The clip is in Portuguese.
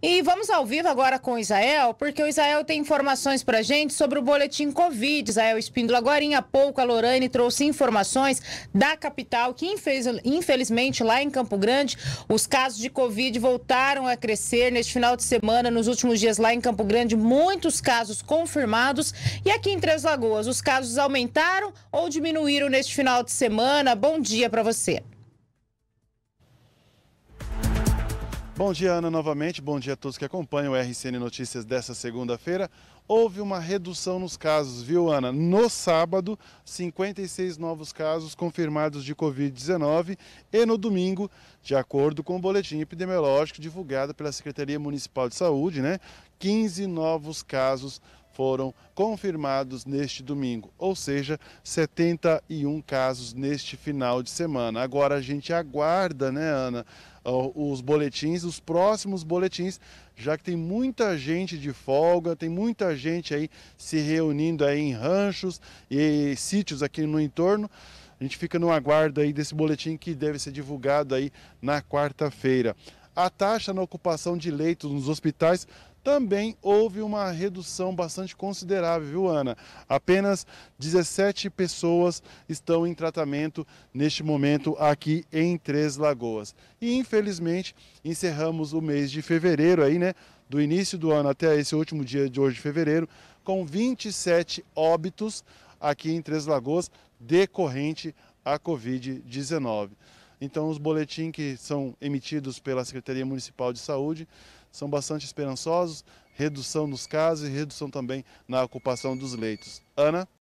E vamos ao vivo agora com o Israel, porque o Israel tem informações para gente sobre o boletim Covid. Israel Espíndola, agora há pouco a Lorane trouxe informações da capital, que infelizmente lá em Campo Grande, os casos de Covid voltaram a crescer neste final de semana, nos últimos dias lá em Campo Grande, muitos casos confirmados. E aqui em Três Lagoas, os casos aumentaram ou diminuíram neste final de semana? Bom dia para você. Bom dia, Ana, novamente. Bom dia a todos que acompanham o RCN Notícias dessa segunda-feira. Houve uma redução nos casos, viu, Ana? No sábado, 56 novos casos confirmados de Covid-19 e no domingo, de acordo com o boletim epidemiológico divulgado pela Secretaria Municipal de Saúde, né? 15 novos casos foram confirmados neste domingo, ou seja, 71 casos neste final de semana. Agora a gente aguarda, né, Ana, os boletins, os próximos boletins, já que tem muita gente de folga, tem muita gente aí se reunindo aí em ranchos e sítios aqui no entorno. A gente fica no aguardo aí desse boletim que deve ser divulgado aí na quarta-feira a taxa na ocupação de leitos nos hospitais também houve uma redução bastante considerável, viu, Ana? Apenas 17 pessoas estão em tratamento neste momento aqui em Três Lagoas. E infelizmente encerramos o mês de fevereiro aí, né? Do início do ano até esse último dia de hoje de fevereiro, com 27 óbitos aqui em Três Lagoas decorrente à Covid-19. Então, os boletins que são emitidos pela Secretaria Municipal de Saúde são bastante esperançosos, redução nos casos e redução também na ocupação dos leitos. Ana?